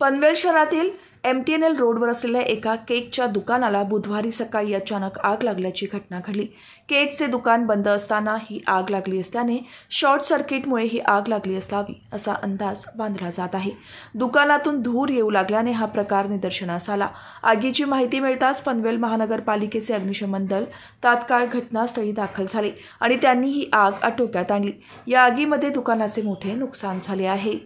पनवेल शहरातील M T N L रोडवर असलेल्या एका केकच्या दुकानाला बुधवारी सकाळी अचानक आग लागल्याची घटना घडली केकचे दुकान बंद असताना ही आग लागली असल्याने शॉर्ट सर्किटमुळे ही आग लागली असावी असा अंदाज बांधला जात आहे दुकानातून धूर येऊ लागल्याने हा प्रकार निदर्शनास आला आगीची माहिती मिळताच पनवेल महानगरपालिकेचे अग्निशमन दल तात्काळ घटनास्थळी दाखल झाले आणि त्यांनी ही आग आटोक्यात आणली या आगीमध्ये दुकानाचे मोठे नुकसान झाले आहे